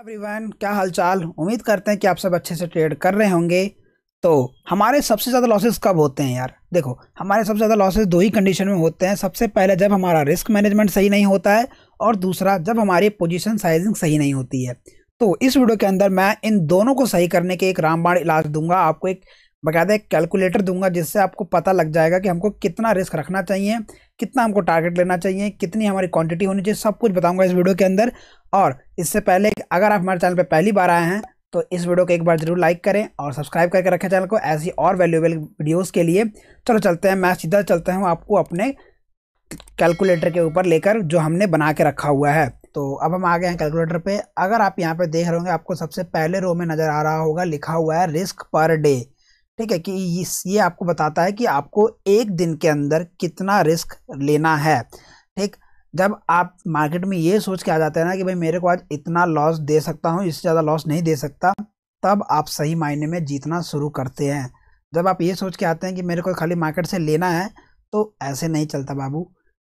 everyone क्या हालचाल उम्मीद करते हैं कि आप सब अच्छे से ट्रेड कर रहे होंगे तो हमारे सबसे ज़्यादा लॉसेस कब होते हैं यार देखो हमारे सबसे ज़्यादा लॉसेस दो ही कंडीशन में होते हैं सबसे पहले जब हमारा रिस्क मैनेजमेंट सही नहीं होता है और दूसरा जब हमारी पोजीशन साइजिंग सही नहीं होती है तो इस वीडियो के अंदर मैं इन दोनों को सही करने के एक रामबाण इलाज दूंगा आपको एक बाकायदा एक कैलकुलेटर दूंगा जिससे आपको पता लग जाएगा कि हमको कितना रिस्क रखना चाहिए कितना हमको टारगेट लेना चाहिए कितनी हमारी क्वांटिटी होनी चाहिए सब कुछ बताऊंगा इस वीडियो के अंदर और इससे पहले अगर आप हमारे चैनल पर पहली बार आए हैं तो इस वीडियो को एक बार जरूर लाइक करें और सब्सक्राइब करके रखें चैनल को ऐसी और वैल्यूएबल वीडियोस के लिए चलो चलते हैं मैं सीधा चलते हूँ आपको अपने कैलकुलेटर के ऊपर लेकर जो हमने बना के रखा हुआ है तो अब हम आ गए हैं कैलकुलेटर पे अगर आप यहाँ पे देख रहे होंगे आपको सबसे पहले रो में नज़र आ रहा होगा लिखा हुआ है रिस्क पर डे ठीक है कि ये आपको बताता है कि आपको एक दिन के अंदर कितना रिस्क लेना है ठीक जब आप मार्केट में ये सोच के आ जाते हैं ना कि भाई मेरे को आज इतना लॉस दे सकता हूँ इससे ज़्यादा लॉस नहीं दे सकता तब आप सही मायने में जीतना शुरू करते हैं जब आप ये सोच के आते हैं कि मेरे को खाली मार्केट से लेना है तो ऐसे नहीं चलता बाबू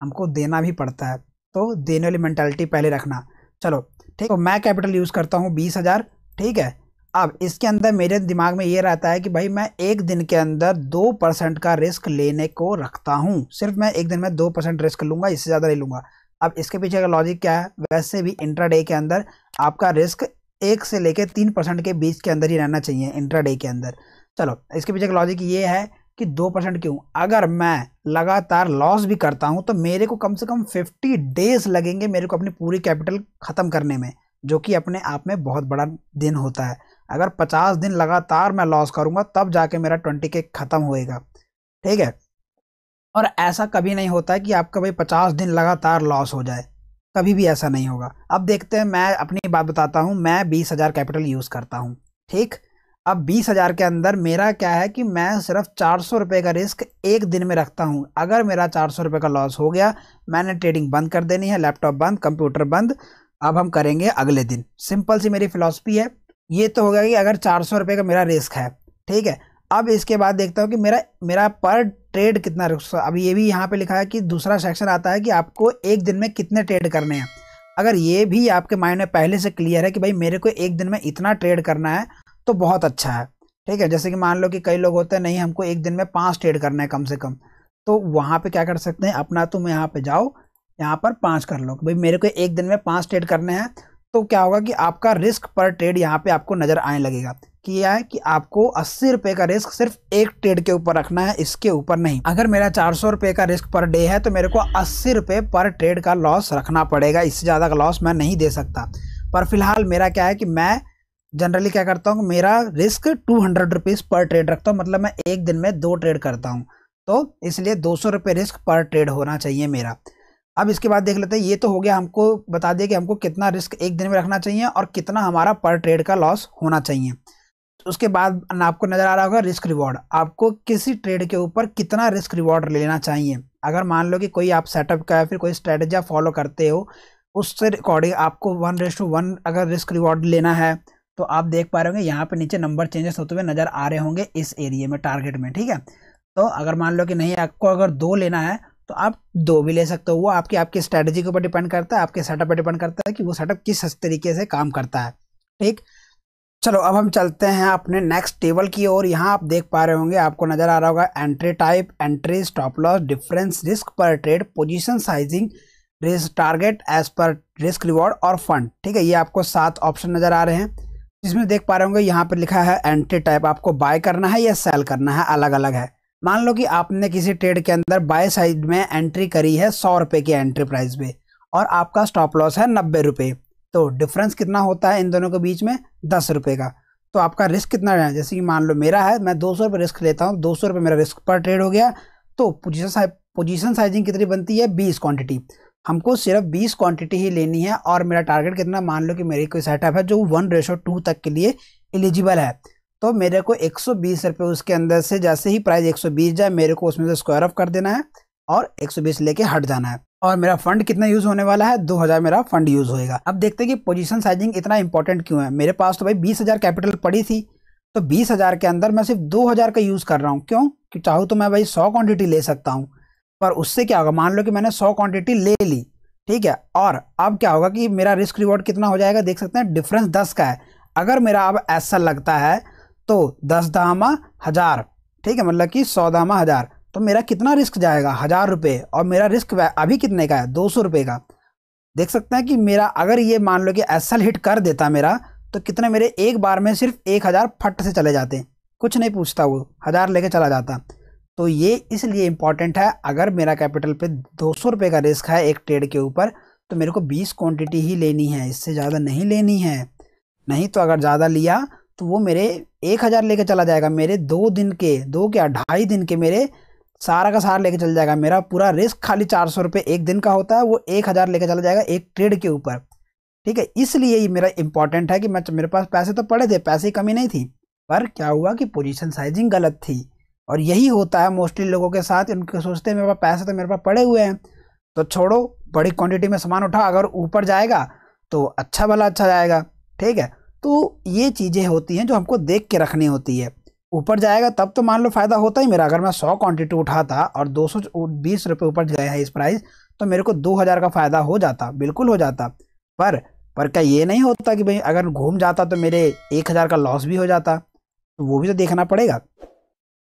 हमको देना भी पड़ता है तो देने वाली मैंटेलिटी पहले रखना चलो ठीक तो मैं कैपिटल यूज़ करता हूँ बीस हज़ार ठीक है अब इसके अंदर मेरे दिमाग में ये रहता है कि भाई मैं एक दिन के अंदर दो परसेंट का रिस्क लेने को रखता हूँ सिर्फ मैं एक दिन में दो परसेंट रिस्क लूँगा इससे ज़्यादा नहीं लूँगा अब इसके पीछे का लॉजिक क्या है वैसे भी इंट्राडे के अंदर आपका रिस्क एक से लेकर तीन परसेंट के बीच के अंदर ही रहना चाहिए इंट्रा के अंदर चलो इसके पीछे का लॉजिक ये है कि दो परसेंट क्यों अगर मैं लगातार लॉस भी करता हूँ तो मेरे को कम से कम फिफ्टी डेज लगेंगे मेरे को अपनी पूरी कैपिटल ख़त्म करने में जो कि अपने आप में बहुत बड़ा दिन होता है अगर पचास दिन लगातार मैं लॉस करूँगा तब जाके मेरा ट्वेंटी के ख़त्म होएगा ठीक है और ऐसा कभी नहीं होता है कि आपका भाई पचास दिन लगातार लॉस हो जाए कभी भी ऐसा नहीं होगा अब देखते हैं मैं अपनी बात बताता हूँ मैं बीस हज़ार कैपिटल यूज़ करता हूँ ठीक अब बीस हज़ार के अंदर मेरा क्या है कि मैं सिर्फ चार सौ रुपये का रिस्क एक दिन में रखता हूँ अगर मेरा चार सौ रुपये का लॉस हो गया मैंने ट्रेडिंग बंद कर देनी है लैपटॉप बंद कंप्यूटर बंद अब हम करेंगे अगले दिन सिंपल सी मेरी फ़िलासफ़ी है ये तो हो गया कि अगर चार सौ रुपये का मेरा रिस्क है ठीक है अब इसके बाद देखता हूँ कि मेरा मेरा पर ट्रेड कितना रिस्क अब ये भी यहाँ पे लिखा है कि दूसरा सेक्शन आता है कि आपको एक दिन में कितने ट्रेड करने हैं अगर ये भी आपके माइंड में पहले से क्लियर है कि भाई मेरे को एक दिन में इतना ट्रेड करना है तो बहुत अच्छा है ठीक है जैसे कि मान लो कि कई लोग होते हैं नहीं हमको एक दिन में पाँच ट्रेड करना है कम से कम तो वहाँ पर क्या कर सकते हैं अपना तुम यहाँ पर जाओ यहाँ पर पाँच कर लो भाई मेरे को एक दिन में पाँच ट्रेड करने हैं तो क्या होगा कि आपका रिस्क पर ट्रेड यहाँ पे आपको नज़र आने लगेगा किया है कि आपको अस्सी रुपये का रिस्क सिर्फ एक ट्रेड के ऊपर रखना है इसके ऊपर नहीं अगर मेरा चार सौ रुपये का रिस्क पर डे है तो मेरे को अस्सी रुपये पर ट्रेड का लॉस रखना पड़ेगा इससे ज़्यादा का लॉस मैं नहीं दे सकता पर फिलहाल मेरा क्या है कि मैं जनरली क्या करता हूँ मेरा रिस्क टू हंड्रेड रुपीज़ पर ट्रेड रखता हूँ मतलब मैं एक दिन में दो ट्रेड करता हूँ तो इसलिए दो सौ रुपये रिस्क पर ट्रेड होना चाहिए मेरा अब इसके बाद देख लेते हैं ये तो हो गया हमको बता दिया कि हमको कितना रिस्क एक दिन में रखना चाहिए और कितना हमारा पर ट्रेड का लॉस होना चाहिए उसके बाद आपको नज़र आ रहा होगा रिस्क रिवॉर्ड आपको किसी ट्रेड के ऊपर कितना रिस्क रिवॉर्ड लेना चाहिए अगर मान लो कि कोई आप सेटअप का या फिर कोई स्ट्रेटजी फॉलो करते हो उससे अकॉर्डिंग आपको वन रेस टू वन अगर रिस्क रिवॉर्ड लेना है तो आप देख पा रहे होंगे यहाँ पे नीचे नंबर चेंजेस होते हुए नज़र आ रहे होंगे इस एरिए में टारगेट में ठीक है तो अगर मान लो कि नहीं आपको अगर दो लेना है तो आप दो भी ले सकते हो वो आपकी आपकी स्ट्रेटजी के ऊपर डिपेंड करता है आपके सेटअप पर डिपेंड करता है कि वो सेटअप किस तरीके से काम करता है ठीक चलो अब हम चलते हैं अपने नेक्स्ट टेबल की ओर यहाँ आप देख पा रहे होंगे आपको नज़र आ रहा होगा entry type entry stop loss difference risk पर trade position sizing risk target as पर रिस्क रिवॉर्ड और फंड ठीक है ये आपको सात ऑप्शन नज़र आ रहे हैं जिसमें देख पा रहे होंगे यहाँ पर लिखा है एंट्री टाइप आपको बाय करना है या सेल करना है अलग अलग है मान लो कि आपने किसी ट्रेड के अंदर बाय साइड में एंट्री करी है सौ रुपये की एंट्री प्राइस पे और आपका स्टॉप लॉस है नब्बे रुपये तो डिफरेंस कितना होता है इन दोनों के बीच में दस रुपये का तो आपका रिस्क कितना रहना जैसे कि मान लो मेरा है मैं दो सौ रुपये रिस्क लेता हूँ दो सौ रुपये मेरा रिस्क पर ट्रेड हो गया तो पोजिशन साइज पोजिशन साइजिंग कितनी बनती है बीस क्वान्टिटी हमको सिर्फ बीस क्वान्टिटी ही लेनी है और मेरा टारगेट कितना मान लो कि मेरी कोई सेटअप है जो वन रेशो टू तक के लिए एलिजिबल है तो मेरे को एक सौ बीस रुपये उसके अंदर से जैसे ही प्राइस एक सौ बीस जाए मेरे को उसमें से स्क्वायर ऑफ कर देना है और एक सौ बीस लेके हट जाना है और मेरा फंड कितना यूज होने वाला है दो हजार मेरा फंड यूज होएगा अब देखते हैं कि पोजीशन साइजिंग इतना इंपॉर्टेंट क्यों है मेरे पास तो भाई बीस हजार कैपिटल पड़ी थी तो बीस हजार के अंदर मैं सिर्फ दो हजार का यूज कर रहा हूँ क्यों कि चाहूँ तो मैं भाई सौ क्वांटिटी ले सकता हूँ पर उससे क्या होगा मान लो कि मैंने सौ क्वान्टिटी ले ली ठीक है और अब क्या होगा कि मेरा रिस्क रिवॉर्ड कितना हो जाएगा देख सकते हैं डिफरेंस दस का है अगर मेरा अब ऐसा लगता है तो दस दामा हज़ार ठीक है मतलब कि सौ दामा हज़ार तो मेरा कितना रिस्क जाएगा हज़ार रुपये और मेरा रिस्क अभी कितने का है दो सौ रुपये का देख सकते हैं कि मेरा अगर ये मान लो कि एस हिट कर देता मेरा तो कितने मेरे एक बार में सिर्फ एक हज़ार फट से चले जाते कुछ नहीं पूछता वो हज़ार लेके चला जाता तो ये इसलिए इम्पॉर्टेंट है अगर मेरा कैपिटल पे दो सौ रुपये का रिस्क है एक ट्रेड के ऊपर तो मेरे को बीस क्वान्टिटी ही लेनी है इससे ज़्यादा नहीं लेनी है नहीं तो अगर ज़्यादा लिया तो वो मेरे एक हज़ार ले चला जाएगा मेरे दो दिन के दो क्या ढाई दिन के मेरे सारा का सारा लेके चल जाएगा मेरा पूरा रिस्क खाली चार सौ रुपये एक दिन का होता है वो एक हज़ार लेके चला जाएगा एक ट्रेड के ऊपर ठीक है इसलिए ये मेरा इंपॉर्टेंट है कि मैं मेरे पास पैसे तो पड़े थे पैसे की कमी नहीं थी पर क्या हुआ कि पोजीशन साइजिंग गलत थी और यही होता है मोस्टली लोगों के साथ उनके सोचते हैं मेरे पास पैसे तो मेरे पास पड़े हुए हैं तो छोड़ो बड़ी क्वान्टिटी में सामान उठा अगर ऊपर जाएगा तो अच्छा भला अच्छा जाएगा ठीक है तो ये चीज़ें होती हैं जो हमको देख के रखनी होती है ऊपर जाएगा तब तो मान लो फ़ायदा होता ही मेरा अगर मैं सौ क्वांटिटी उठाता और दो सौ बीस रुपये ऊपर गया है इस प्राइस तो मेरे को दो हज़ार का फ़ायदा हो जाता बिल्कुल हो जाता पर पर क्या ये नहीं होता कि भाई अगर घूम जाता तो मेरे एक हज़ार का लॉस भी हो जाता तो वो भी तो देखना पड़ेगा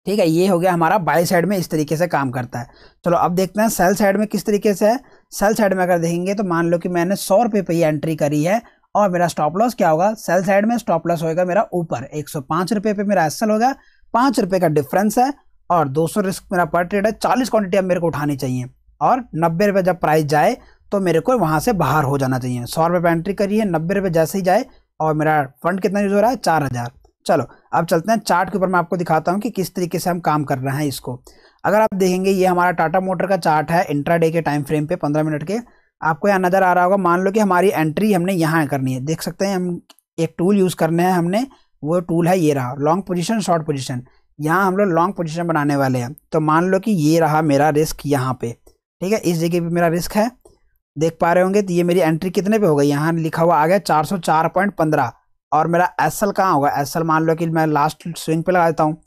ठीक है ये हो गया हमारा बाई साइड में इस तरीके से काम करता है चलो अब देखते हैं सेल साइड में किस तरीके से है सेल साइड में अगर देखेंगे तो मान लो कि मैंने सौ रुपये पर ही एंट्री करी है और मेरा स्टॉप लॉस क्या होगा सेल साइड में स्टॉप लॉस होगा मेरा ऊपर एक सौ पे मेरा एस होगा पाँच रुपये का डिफरेंस है और 200 रिस्क मेरा पर ट्रेड है चालीस क्वान्टिटी अब मेरे को उठानी चाहिए और नब्बे रुपये जब प्राइस जाए तो मेरे को वहाँ से बाहर हो जाना चाहिए सौ रुपये पर एंट्री करिए नब्बे रुपये जैसे ही जाए और मेरा फंड कितना यूज़ हो रहा है चार हज़ार चलो अब चलते हैं चार्ट के ऊपर मैं आपको दिखाता हूँ कि किस तरीके से हम काम कर रहे हैं इसको अगर आप देखेंगे ये हमारा टाटा मोटर का चार्ट है इंट्राडे के टाइम फ्रेम पे पंद्रह मिनट के आपको यहाँ नज़र आ रहा होगा मान लो कि हमारी एंट्री हमने यहाँ करनी है देख सकते हैं हम एक टूल यूज़ करने हैं हमने वो टूल है ये रहा लॉन्ग पोजिशन शॉर्ट पोजिशन यहाँ हम लोग लॉन्ग पोजिशन बनाने वाले हैं तो मान लो कि ये रहा मेरा रिस्क यहाँ पर ठीक है इस जगह पर मेरा रिस्क है देख पा रहे होंगे तो ये मेरी एंट्री कितने पे हो गई यहाँ लिखा हुआ आ गया चार सौ चार पॉइंट पंद्रह और मेरा एस एल कहाँ होगा एस एल मान लो कि मैं लास्ट स्विंग पे लगा देता हूँ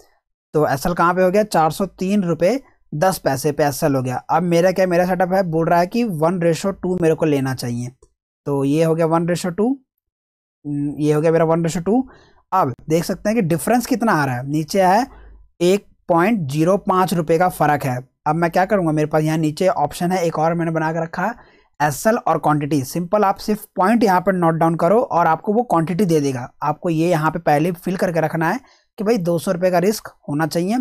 तो एस एल कहाँ पर हो गया चार सौ तीन रुपये दस पैसे पे एस हो गया अब मेरा क्या मेरा सेटअप है बोल रहा है कि वन रेशो टू मेरे को लेना चाहिए तो ये हो गया वन रेशो टू ये हो गया मेरा वन रेशो टू अब देख सकते हैं कि डिफरेंस कितना आ रहा है नीचे है एक पॉइंट जीरो पाँच रुपये का फ़र्क है अब मैं क्या करूँगा मेरे पास यहाँ नीचे ऑप्शन है एक और मैंने बना कर रखा है एस और क्वांटिटी सिंपल आप सिर्फ पॉइंट यहाँ पर नोट डाउन करो और आपको वो क्वांटिटी दे देगा आपको ये यहाँ पे पहले फिल करके रखना है कि भाई दो सौ का रिस्क होना चाहिए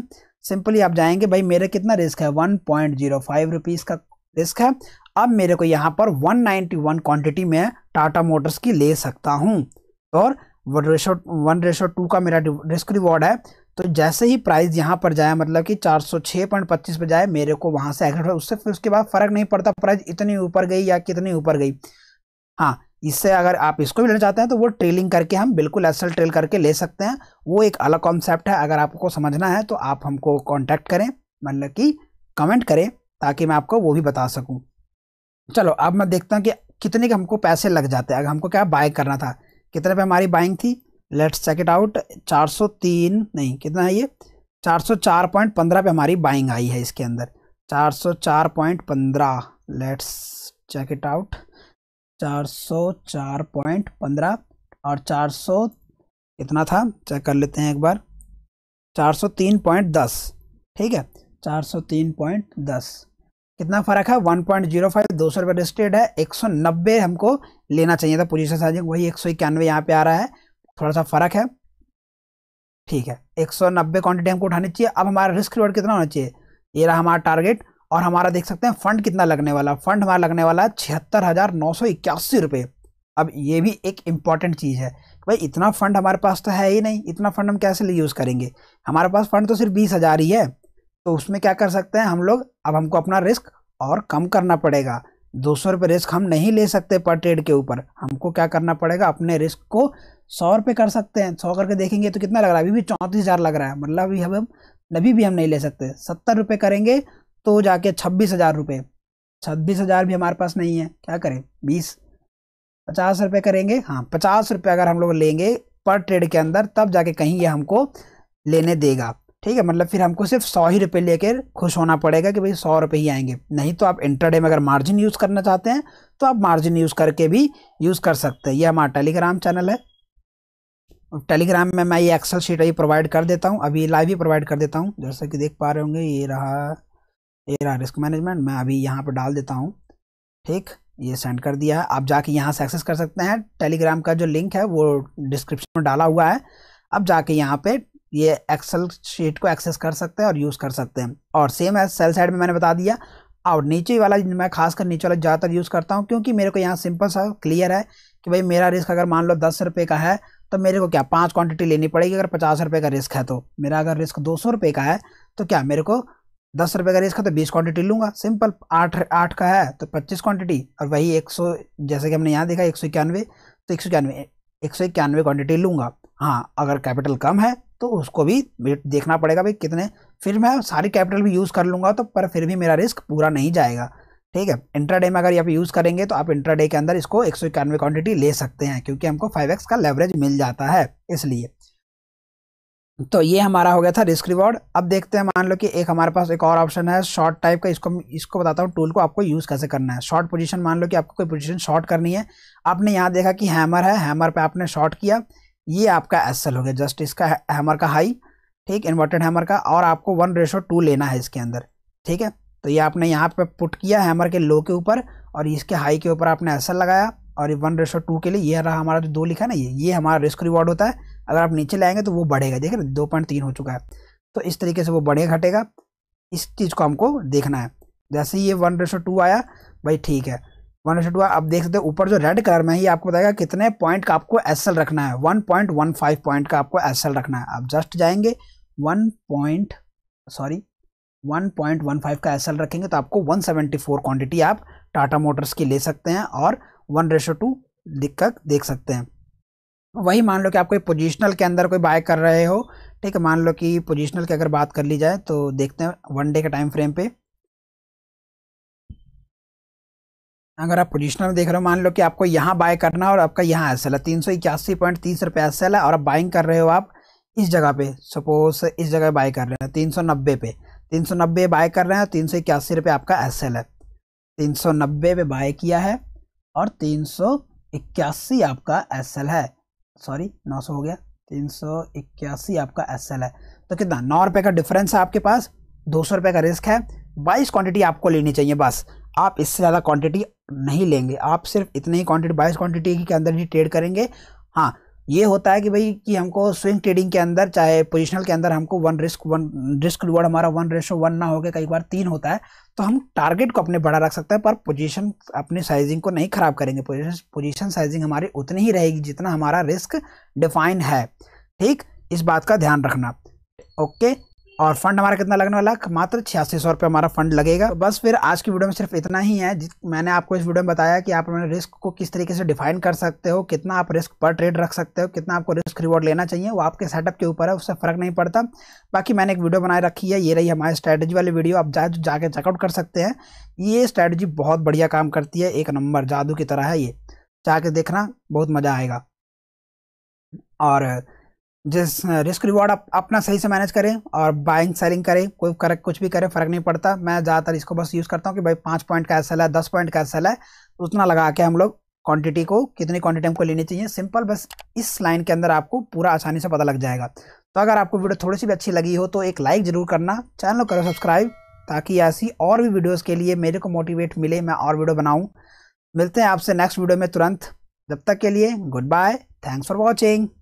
सिंपली आप जाएंगे भाई मेरा कितना रिस्क है one point zero five rupees का रिस्क है अब मेरे को यहाँ पर 191 क्वांटिटी में टाटा मोटर्स की ले सकता हूँ और one ratio one ratio two का मेरा रिस्क रिवॉर्ड है तो जैसे ही प्राइस यहाँ पर जाए मतलब कि 406.25 पे जाए मेरे को वहाँ से एग्जिट उससे फिर उसके बाद फ़र्क नहीं पड़ता प्राइस इतनी ऊपर गई या कितनी ऊपर गई हाँ इससे अगर आप इसको भी लेना चाहते हैं तो वो ट्रेलिंग करके हम बिल्कुल एसल ट्रेल करके ले सकते हैं वो एक अलग कॉन्सेप्ट है अगर आपको समझना है तो आप हमको कॉन्टैक्ट करें मतलब कि कमेंट करें ताकि मैं आपको वो भी बता सकूँ चलो अब मैं देखता हूँ कि कितने के हमको पैसे लग जाते हैं अगर हमको क्या बाय करना था कितने पे हमारी बाइंग थी लेट्स चेक इट आउट 403 नहीं कितना है ये 404.15 पे हमारी बाइंग आई है इसके अंदर 404.15 लेट्स चेक इट आउट चार सौ चार पॉइंट पंद्रह और चार सौ कितना था चेक कर लेते हैं एक बार चार सौ तीन पॉइंट दस ठीक है चार सौ तीन पॉइंट दस कितना फ़र्क है वन पॉइंट जीरो फाइव दो सौ रुपये रजिस्टेड है एक सौ नब्बे हमको लेना चाहिए था पोजीशन साइजिंग वही एक सौ इक्यानवे यहाँ पे आ रहा है थोड़ा सा फ़र्क है ठीक है एक सौ नब्बे क्वान्टिटी हमको उठानी चाहिए अब हमारा रिस्क रिवॉर्ड कितना होना चाहिए ये रहा हमारा टारगेट और हमारा देख सकते हैं फंड कितना लगने वाला फंड हमारा लगने वाला है छिहत्तर हज़ार नौ सौ इक्यासी रुपये अब ये भी एक इम्पॉर्टेंट चीज़ है कि भाई इतना फंड हमारे पास तो है ही नहीं इतना फंड हम कैसे यूज़ करेंगे हमारे पास फंड तो सिर्फ बीस हज़ार ही है तो उसमें क्या कर सकते हैं हम लोग अब हमको अपना रिस्क और कम करना पड़ेगा दो सौ रुपये रिस्क हम नहीं ले सकते पर ट्रेड के ऊपर हमको क्या करना पड़ेगा अपने रिस्क को सौ रुपये कर सकते हैं सौ करके देखेंगे तो कितना लग रहा है अभी भी चौंतीस हज़ार लग रहा है मतलब अभी हम अभी भी हम नहीं ले सकते सत्तर रुपये करेंगे तो जाके छब्बीस हज़ार रुपये छब्बीस हज़ार भी हमारे पास नहीं है क्या करें बीस पचास रुपये करेंगे हाँ पचास रुपये अगर हम लोग लेंगे पर ट्रेड के अंदर तब जाके कहीं ये हमको लेने देगा ठीक है मतलब फिर हमको सिर्फ सौ ही रुपये लेकर खुश होना पड़ेगा कि भाई सौ रुपये ही आएंगे नहीं तो आप इंटरडे में अगर मार्जिन यूज़ करना चाहते हैं तो आप मार्जिन यूज़ करके भी यूज़ कर सकते हैं ये हमारा टेलीग्राम चैनल है टेलीग्राम में मैं ये एक्सेल शीट अभी प्रोवाइड कर देता हूँ अभी लाइव ही प्रोवाइड कर देता हूँ जैसा कि देख पा रहे होंगे ये रहा एरा रिस्क मैनेजमेंट मैं अभी यहाँ पर डाल देता हूँ ठीक ये सेंड कर दिया है आप जाके यहाँ से एक्सेस कर सकते हैं टेलीग्राम का जो लिंक है वो डिस्क्रिप्शन में डाला हुआ है अब जाके यहाँ पे ये एक्सेल शीट को एक्सेस कर सकते हैं और यूज़ कर सकते हैं और सेम है सेल साइड में मैंने बता दिया और नीचे वाला मैं खासकर नीचे वाला ज़्यादातर यूज़ करता हूँ क्योंकि मेरे को यहाँ सिंपल सा क्लियर है कि भाई मेरा रिस्क अगर मान लो दस रुपये का है तो मेरे को क्या पाँच क्वान्टिटी लेनी पड़ेगी अगर पचास रुपये का रिस्क है तो मेरा अगर रिस्क दो सौ रुपये का है तो क्या मेरे को दस रुपये का रेस का तो बीस क्वांटिटी लूँगा सिंपल आठ आठ का है तो पच्चीस क्वांटिटी और वही एक सौ जैसे कि हमने यहाँ देखा एक सौ इक्यानवे तो एक सौ इक्यानवे एक सौ इक्यानवे क्वान्टिटी लूँगा हाँ अगर कैपिटल कम है तो उसको भी देखना पड़ेगा भाई कितने फिर मैं सारी कैपिटल भी यूज़ कर लूँगा तो पर फिर भी मेरा रिस्क पूरा नहीं जाएगा ठीक है इंट्राडे में अगर आप यूज़ करेंगे तो आप इंट्राडे के अंदर इसको एक सौ इक्यानवे क्वान्टिटी ले सकते हैं क्योंकि हमको फाइव एक्स का लेवरेज मिल जाता है इसलिए तो ये हमारा हो गया था रिस्क रिवॉर्ड अब देखते हैं मान लो कि एक हमारे पास एक और ऑप्शन है शॉर्ट टाइप का इसको इसको बताता हूँ टूल को आपको यूज़ कैसे करना है शॉर्ट पोजीशन मान लो कि आपको कोई पोजीशन शॉर्ट करनी है आपने यहाँ देखा कि हैमर है हैमर पे आपने शॉर्ट किया ये आपका एस हो गया जस्ट इसका हैमर का हाई ठीक इन्वर्टेड हैमर का और आपको वन रेशो टू लेना है इसके अंदर ठीक है तो ये आपने यहाँ पर पुट किया हैमर के लो के ऊपर और इसके हाई के ऊपर आपने एस लगाया और वन रेशो टू के लिए ये रहा हमारा जो दो लिखा ना ये ये हमारा रिस्क रिवॉर्ड होता है अगर आप नीचे लाएंगे तो वो बढ़ेगा देख रहे दो पॉइंट तीन हो चुका है तो इस तरीके से वो बढ़ेगा घटेगा इस चीज़ को हमको देखना है जैसे ये वन रेशो टू आया भाई ठीक है वन रेशो टू आप देख सकते हो ऊपर जो रेड कलर में ही ये आपको बताएगा कितने पॉइंट का आपको एस रखना है one point one five point का आपको एस रखना है आप जस्ट जाएंगे one point sorry one point one five का एस रखेंगे तो आपको वन सेवेंटी फोर क्वान्टिटी आप टाटा मोटर्स की ले सकते हैं और वन रेशो टू लिख कर देख सकते हैं वही मान लो कि आप कोई पोजिशनल के अंदर कोई बाय कर रहे हो ठीक है मान लो कि पोजिशनल की अगर बात कर ली जाए तो देखते हैं वन डे के टाइम फ्रेम पे अगर आप पोजिशनल में देख रहे हो मान लो कि आपको यहाँ बाय करना है और आपका यहाँ एस एल है तीन सौ इक्यासी पॉइंट तीस रुपये एस एल है और आप बाइंग कर रहे हो आप इस जगह पे सपोज इस जगह बाय कर रहे हैं तीन सौ नब्बे पे तीन सौ नब्बे बाय कर रहे हैं तीन सौ इक्यासी रुपये आपका एस एल है तीन सौ नब्बे पे बाय किया है और तीन सौ इक्यासी आपका एस एल है सॉरी नौ सौ हो गया तीन सौ इक्यासी आपका एस है तो कितना नौ रुपये का डिफरेंस है आपके पास दो सौ रुपये का रिस्क है बाईस क्वांटिटी आपको लेनी चाहिए बस आप इससे ज़्यादा क्वांटिटी नहीं लेंगे आप सिर्फ इतनी ही क्वांटिटी बाईस क्वांटिटी के अंदर ही ट्रेड करेंगे हाँ ये होता है कि भाई कि हमको स्विंग ट्रेडिंग के अंदर चाहे पोजिशनल के अंदर हमको one risk one risk reward हमारा वन रेशो वन ना हो गया कई बार तीन होता है तो हम टारगेट को अपने बड़ा रख सकते हैं पर पोजीशन अपने साइजिंग को नहीं ख़राब करेंगे पोजीशन पोजीशन साइजिंग हमारी उतनी ही रहेगी जितना हमारा रिस्क डिफाइन है ठीक इस बात का ध्यान रखना ओके और फंड हमारा कितना लगने वाला मात्र छियासी सौ रुपये हमारा फंड लगेगा तो बस फिर आज की वीडियो में सिर्फ इतना ही है मैंने आपको इस वीडियो में बताया कि आप अपने रिस्क को किस तरीके से डिफाइन कर सकते हो कितना आप रिस्क पर ट्रेड रख सकते हो कितना आपको रिस्क रिवॉर्ड लेना चाहिए वो आपके सेटअप के ऊपर है उससे फ़र्क नहीं पड़ता बाकी मैंने एक वीडियो बनाए रखी है ये रही हमारी स्ट्रैटेजी वाली वीडियो आप जा तो जाके चेकआउट कर सकते हैं ये स्ट्रैटेजी बहुत बढ़िया काम करती है एक नंबर जादू की तरह है ये जाके देखना बहुत मज़ा आएगा और जिस रिस्क रिवॉर्ड आप अपना सही से मैनेज करें और बाइंग सेलिंग करें कोई कर कुछ भी करें फ़र्क नहीं पड़ता मैं ज़्यादातर इसको बस यूज़ करता हूँ कि भाई पाँच पॉइंट का एस है दस पॉइंट का एस है उतना लगा के हम लोग क्वांटिटी को कितनी क्वांटिटी हमको लेनी चाहिए सिंपल बस इस लाइन के अंदर आपको पूरा आसानी से पता लग जाएगा तो अगर आपको वीडियो थोड़ी सी भी अच्छी लगी हो तो एक लाइक ज़रूर करना चैनल करो सब्सक्राइब ताकि ऐसी और भी वीडियोज़ के लिए मेरे को मोटिवेट मिले मैं और वीडियो बनाऊँ मिलते हैं आपसे नेक्स्ट वीडियो में तुरंत जब तक के लिए good bye thanks for watching